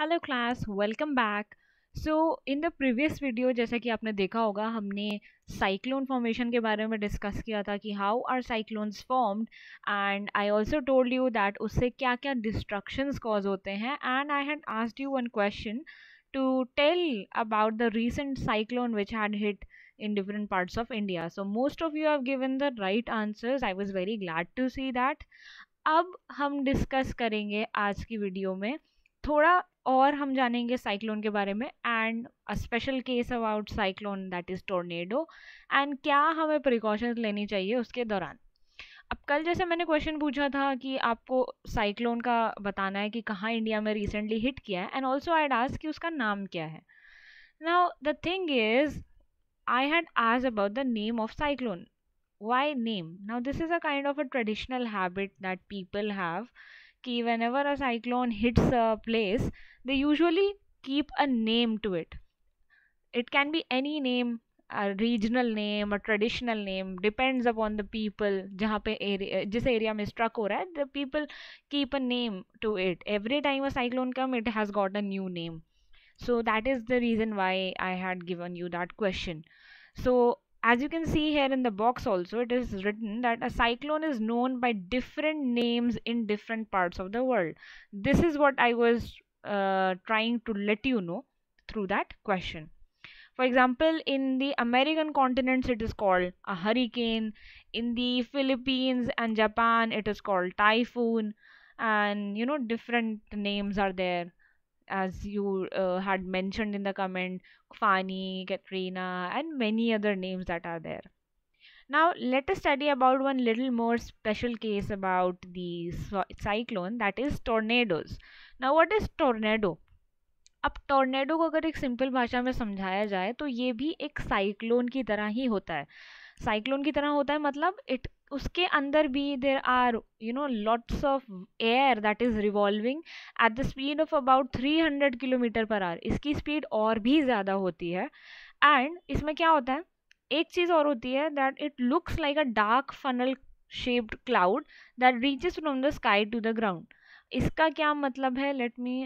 Hello class welcome back so in the previous video जैसा कि आपने देखा होगा हमने साइक्लोन फॉर्मेशन के बारे में डिस्कस किया था कि how are cyclones formed and I also told you that उससे क्या क्या डिस्ट्रक्शंस कॉज होते हैं and I had asked you one question to tell about the recent cyclone which had hit in different parts of India so most of you have given the right answers I was very glad to see that अब हम discuss करेंगे आज की video में थोड़ा और हम जानेंगे साइक्लोन के बारे में and a special case about cyclone that is tornado and क्या हमें प्रिकॉशंस लेनी चाहिए उसके दौरान अब कल जैसे मैंने क्वेश्चन पूछा था कि आपको साइक्लोन का बताना है कि कहाँ इंडिया में रिसेंटली हिट किया है एंड ऑल्सो आई आस्क कि उसका नाम क्या है now the thing is I had आज about the name of cyclone why name now this is a kind of a traditional habit that people have ki whenever a cyclone hits a place, they usually keep a name to it. It can be any name, a regional name, a traditional name, depends upon the people. जहाँ पे area, जिस area में struck the people keep a name to it. Every time a cyclone comes, it has got a new name. So that is the reason why I had given you that question. So as you can see here in the box also it is written that a cyclone is known by different names in different parts of the world this is what i was uh, trying to let you know through that question for example in the american continents it is called a hurricane in the philippines and japan it is called typhoon and you know different names are there as you uh, had mentioned in the comment, Fani, Katrina, and many other names that are there. Now, let us study about one little more special case about the cyclone that is tornadoes. Now, what is tornado? अब tornado को अगर एक simple भाषा में समझाया जाए तो ये भी एक साइक्लोन की तरह ही होता है साइक्लोन की तरह होता है मतलब इट उसके अंदर भी there are you know lots of air that is revolving at the speed of about three hundred kilometer per hour इसकी स्पीड और भी ज़्यादा होती है एंड इसमें क्या होता है एक चीज़ और होती है that it looks like a dark funnel shaped cloud that reaches from the sky to the ground इसका क्या मतलब है let me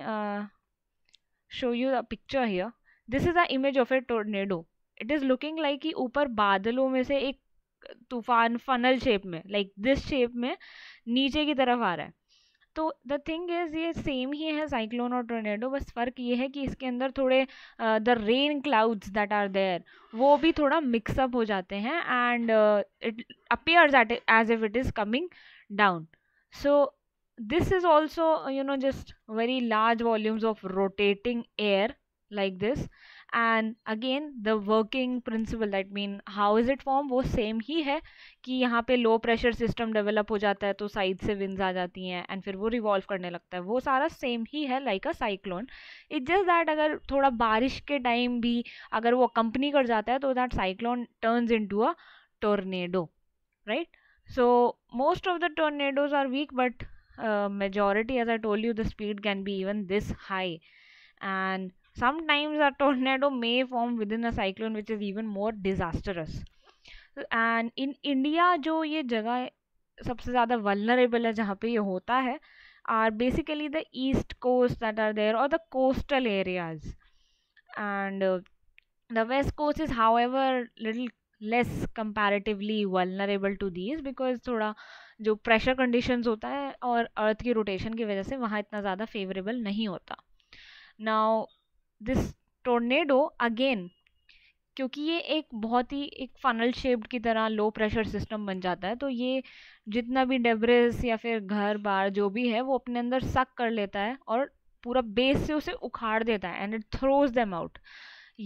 show you a picture here this is the image of a tornado it is looking like कि ऊपर बादलों में से एक तूफान फनल शेप में लाइक दिस शेप में नीचे की तरफ आ रहा है तो द थिंग इज़ ये सेम ही है साइक्लोन और टोर्नेडो बस फ़र्क ये है कि इसके अंदर थोड़े the rain clouds that are there वो भी थोड़ा मिक्सअप हो जाते हैं and it appears at as if it is coming down so this is also you know just very large volumes of rotating air like this and again the working principle that mean how is it form वो same ही है कि यहाँ पे low pressure system develop हो जाता है तो साइड से विंस आ जाती हैं एंड फिर वो रिवॉल्व करने लगता है वो सारा सेम ही है like a cyclone it just that अगर थोड़ा बारिश के टाइम भी अगर वो कंपनी कर जाता है तो that cyclone turns into a tornado right so most of the tornadoes are weak but majority as I told you the speed can be even this high and Sometimes a tornado may form within a cyclone which is even more disastrous. And in India जो ये जगह सबसे ज़्यादा vulnerable है जहाँ पे ये होता है are basically the east coast that are there और the coastal areas and the west coast is however little less comparatively vulnerable to these because थोड़ा जो प्रेशर कंडीशंस होता है और अर्थ की रोटेशन की वजह से वहाँ इतना ज़्यादा फेवरेबल नहीं होता नाउ दिस टोर्नेडो अगेन क्योंकि ये एक बहुत ही एक फनल शेप्ड की तरह लो प्रेशर सिस्टम बन जाता है तो ये जितना भी डेब्रेस या फिर घर बार जो भी है वो अपने अंदर सक कर लेता है और पूरा बेस से उसे उखाड़ देता है and it throws them out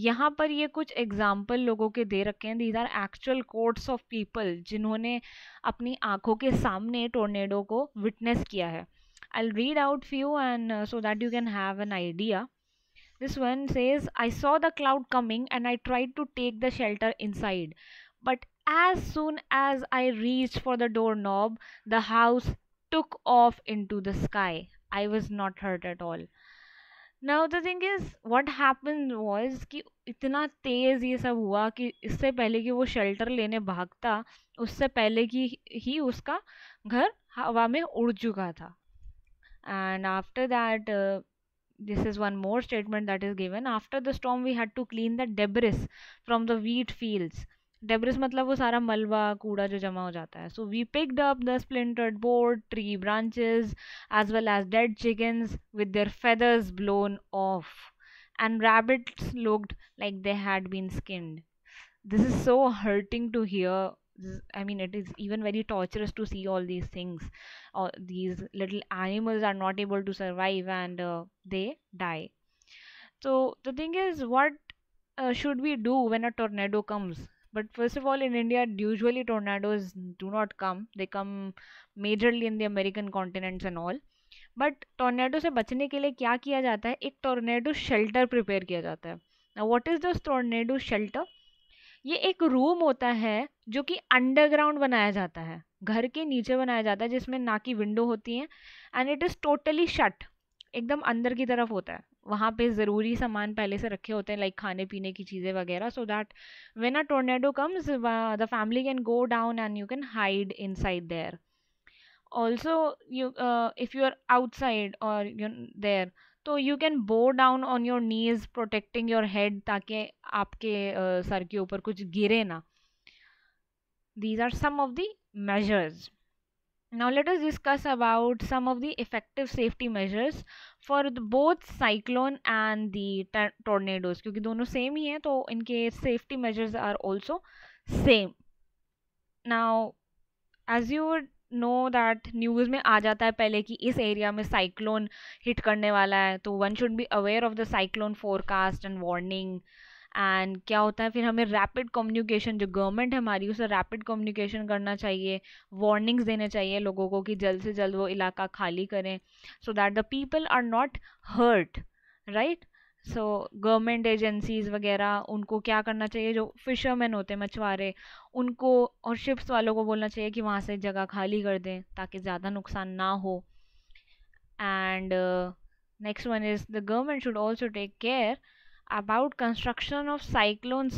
यहाँ पर ये कुछ एग्जाम्पल लोगों के दे रखे हैं these are actual quotes of people जिन्होंने अपनी आंखों के सामने टोर्नेडो को विटनेस किया है I read out few and so that you can have an idea This one says, I saw the cloud coming and I tried to take the shelter inside. But as soon as I reached for the doorknob, the house took off into the sky. I was not hurt at all. Now the thing is, what happened was ki इतना तेज़ ये सब हुआ कि इससे पहले कि वो शेल्टर लेने भागता उससे पहले कि ही उसका घर हवा में उड़ चुका था and after that this is one more statement that is given after the storm we had to clean the debris from the wheat fields debris matlab wo sara malwa kooda jo jama ho jata so we picked up the splintered board tree branches as well as dead chickens with their feathers blown off and rabbits looked like they had been skinned this is so hurting to hear i mean it is even very torturous to see all these things all uh, these little animals are not able to survive and uh, they die so the thing is what uh, should we do when a tornado comes but first of all in india usually tornadoes do not come they come majorly in the american continents and all But tornadoes. से बचने के लिए क्या किया जाता है एक tornado shelter prepare किया jata है वॉट इज़ दिस टोर्नेडो ये एक रूम होता है जो कि अंडरग्राउंड बनाया जाता है घर के नीचे बनाया जाता है जिसमें ना कि विंडो होती हैं and it is totally shut एकदम अंदर की तरफ होता है वहाँ पे ज़रूरी सामान पहले से रखे होते हैं लाइक खाने पीने की चीज़ें वगैरह so that when a tornado comes the family can go down and you can hide inside there also you if you are outside और यू देयर तो you can bow down on your knees protecting your head ताकि आपके सर के ऊपर कुछ गिरे ना these are some of the measures now let us discuss about some of the effective safety measures for both cyclone and the tornadoes क्योंकि दोनों सेम ही हैं तो इनके safety measures are also same now as you know that news में आ जाता है पहले कि इस एरिया में साइक्लोन हिट करने वाला है तो one should be aware of the cyclone forecast and warning and क्या होता है फिर हमें रैपिड कम्युनिकेशन जो गवर्नमेंट है हमारी उसे रैपिड कम्युनिकेशन करना चाहिए वार्निंग्स देने चाहिए लोगों को कि जल्द से जल्द वो इलाका खाली करें so that the people are not hurt right so government agencies वगैरह उनको क्या करना चाहिए जो फिशरमैन होते हैं मछुआरे उनको और शिप्स वालों को बोलना चाहिए कि वहाँ से जगह खाली कर दें ताकि ज़्यादा नुकसान ना हो and next one is the government should also take care about construction of cyclone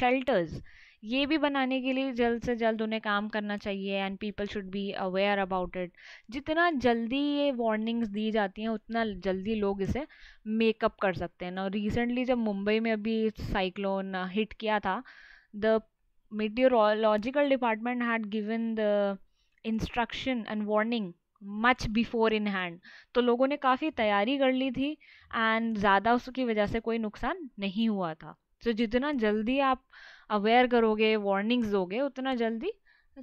shelters ये भी बनाने के लिए जल्द से जल्द उन्हें काम करना चाहिए and people should be aware about it जितना जल्दी ये वार्निंग्स दी जाती हैं उतना जल्दी लोग इसे मेकअप कर सकते हैं ना रिसेंटली जब मुंबई में अभी साइक्लोन हिट किया था the meteorological department had given the instruction and warning much before in hand तो लोगों ने काफ़ी तैयारी कर ली थी एंड ज़्यादा उसकी वजह से कोई नुकसान नहीं हुआ था तो so, जितना जल्दी आप अवेयर करोगे वार्निंग्स दोगे उतना जल्दी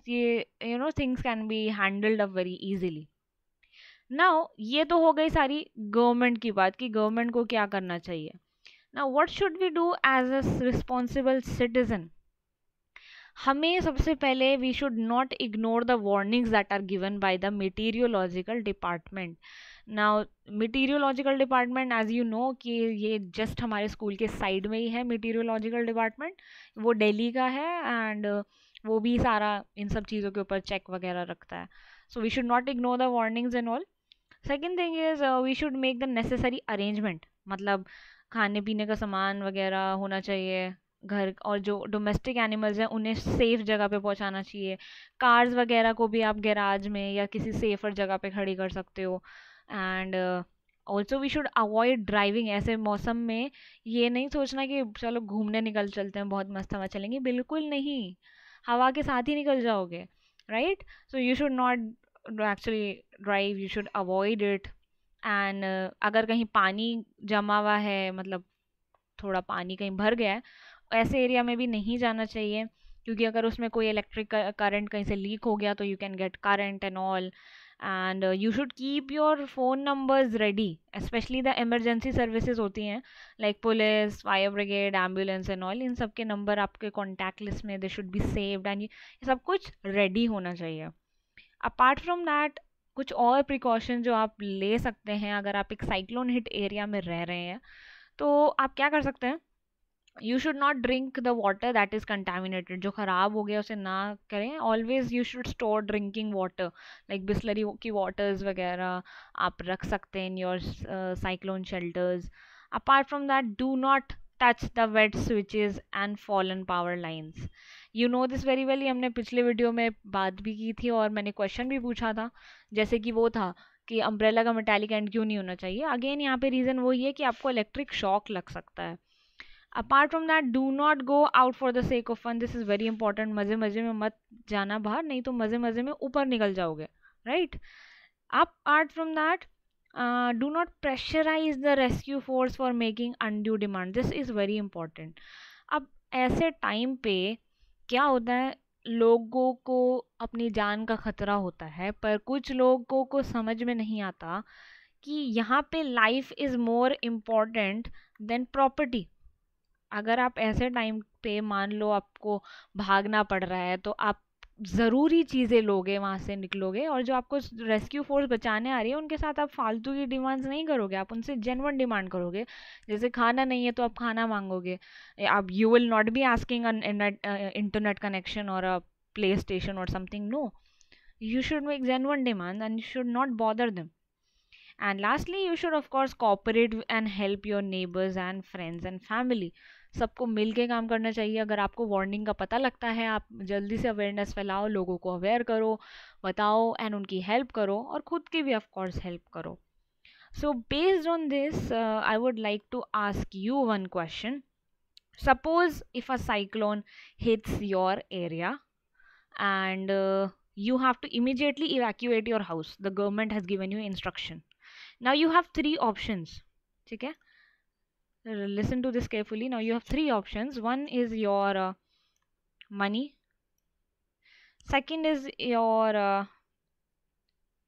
ये you know things can be handled up very easily now ये तो हो गई सारी गवर्नमेंट की बात कि गवर्नमेंट को क्या करना चाहिए now what should we do as a responsible citizen हमें सबसे पहले we should not ignore the warnings that are given by the meteorological department now meteorological department as you know कि ये जस्ट हमारे स्कूल के साइड में ही है मटीरियोलॉजिकल department वो डेली का है एंड वो भी सारा इन सब चीज़ों के ऊपर चेक वगैरह रखता है so we should not ignore the warnings and all second thing is we should make the necessary arrangement मतलब खाने पीने का सामान वगैरह होना चाहिए घर और जो डोमेस्टिक एनिमल्स हैं उन्हें सेफ़ जगह पे पहुंचाना चाहिए कार्स वगैरह को भी आप गैराज में या किसी सेफर जगह पे खड़ी कर सकते हो and also we should avoid driving ऐसे मौसम में ये नहीं सोचना कि चलो घूमने निकल चलते हैं बहुत मस्त हवा चलेंगे बिल्कुल नहीं हवा के साथ ही निकल जाओगे right so you should not actually drive you should avoid it and अगर कहीं पानी जमा हुआ है मतलब थोड़ा पानी कहीं भर गया है ऐसे एरिया में भी नहीं जाना चाहिए क्योंकि अगर उसमें कोई इलेक्ट्रिक करंट कहीं से लीक हो गया तो you can get current and all and you should keep your phone numbers ready specially the emergency services होती हैं like police fire brigade ambulance and all इन सब के नंबर आपके कॉन्टैक्ट लिस्ट में they should be saved and ये सब कुछ रेडी होना चाहिए अपार्ट फ्रॉम दैट कुछ और प्रिकॉशन जो आप ले सकते हैं अगर आप एक साइक्लोन हिट एरिया में रह रहे हैं तो आप क्या कर सकते हैं you should not drink the water that is contaminated जो ख़राब हो गया उसे ना करें always you should store drinking water like Bisleri की वाटर्स वगैरह आप रख सकते हैं in your cyclone shelters apart from that do not touch the wet switches and fallen power lines you know this very well हमने पिछले वीडियो में बात भी की थी और मैंने क्वेश्चन भी पूछा था जैसे कि वो था कि अम्ब्रेला का मेटेलिक एंड क्यों नहीं होना चाहिए अगेन यहाँ पे रीज़न वही है कि आपको इलेक्ट्रिक शॉक लग सकता है apart from that do not go out for the sake of fun this is very important मज़े मज़े में मत जाना बाहर नहीं तो मज़े मज़े में ऊपर निकल जाओगे right apart from that do not pressurise the rescue force for making undue demand this is very important अब ऐसे टाइम पे क्या होता है लोगों को अपनी जान का खतरा होता है पर कुछ लोगों को समझ में नहीं आता कि यहाँ पे life is more important than property अगर आप ऐसे टाइम पे मान लो आपको भागना पड़ रहा है तो आप ज़रूरी चीज़ें लोगे वहाँ से निकलोगे और जो आपको रेस्क्यू फोर्स बचाने आ रही है उनके साथ आप फालतू की डिमांड्स नहीं करोगे आप उनसे जेनवन डिमांड करोगे जैसे खाना नहीं है तो आप खाना मांगोगे आप you will not be asking internet connection और अ प्ले स्टेशन और something no you should make genuine demand and you should not bother them and lastly you should of course cooperate and help your neighbours and friends and family सबको मिल के काम करना चाहिए अगर आपको वार्निंग का पता लगता है आप जल्दी से अवेयरनेस फैलाओ लोगों को अवेयर करो बताओ एंड उनकी हेल्प करो और ख़ुद की भी ऑफकोर्स हेल्प करो so based on this I would like to ask you one question suppose if a cyclone hits your area and you have to immediately evacuate your house the government has given you instruction now you have three options ठीक है listen to this carefully now you have three options one is your uh, money second is your uh,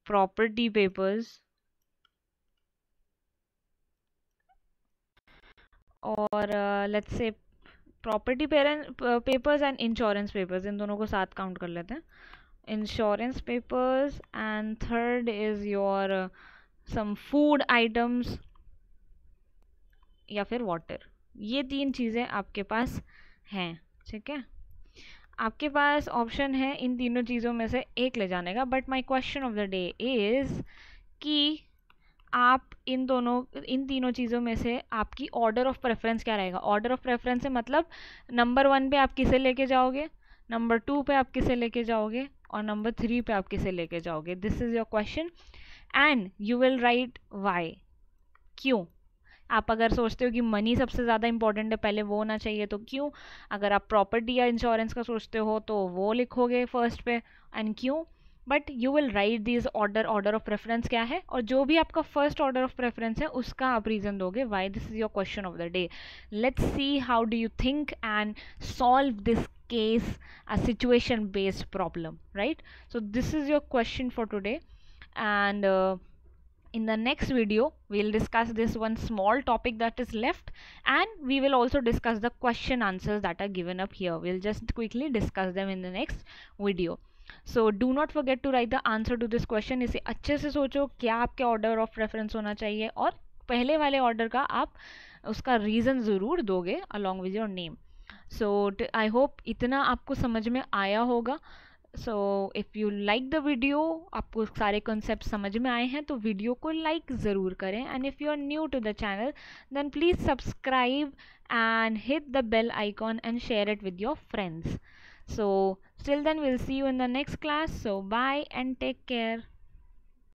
property papers or uh, let's say property papers and insurance papers in dono ko saath count kar insurance papers and third is your some food items या फिर water ये तीन चीज़ें आपके पास हैं ठीक है आपके पास ऑप्शन है इन तीनों चीज़ों में से एक ले जाने का but my question of the day is कि आप इन दोनों इन तीनों चीज़ों में से आपकी ऑर्डर ऑफ प्रेफरेंस क्या रहेगा ऑर्डर ऑफ प्रेफरेंस से मतलब नंबर वन पे आप किसे लेके जाओगे नंबर टू पे आप किसे लेके जाओगे और नंबर थ्री पे आप किसे लेके जाओगे this is your question and you will write why क्यों आप अगर सोचते हो कि मनी सबसे ज़्यादा इंपॉर्टेंट है पहले वो होना चाहिए तो क्यों अगर आप प्रॉपर्टी या इंश्योरेंस का सोचते हो तो वो लिखोगे फर्स्ट पे एंड क्यों but you will write this order order of preference क्या है और जो भी आपका फर्स्ट ऑर्डर ऑफ प्रेफरेंस है उसका आप रीज़न दोगे why this is your question of the day let's see how do you think and solve this case a situation based problem right so this is your question for today and in the next video we'll discuss this one small topic that is left and we will also discuss the question answers that are given up here we'll just quickly discuss them in the next video so do not forget to write the answer to this question इसे अच्छे से सोचो क्या आपके order of reference होना चाहिए और पहले वाले ऑर्डर का आप उसका रीज़न ज़रूर दोगे along with your name so I hope इतना आपको समझ में आया होगा so if you like the video आपको सारे कॉन्सेप्ट समझ में आए हैं तो वीडियो को लाइक ज़रूर करें and if you are new to the channel then please subscribe and hit the bell icon and share it with your friends so still then will see you in the next class so bye and take care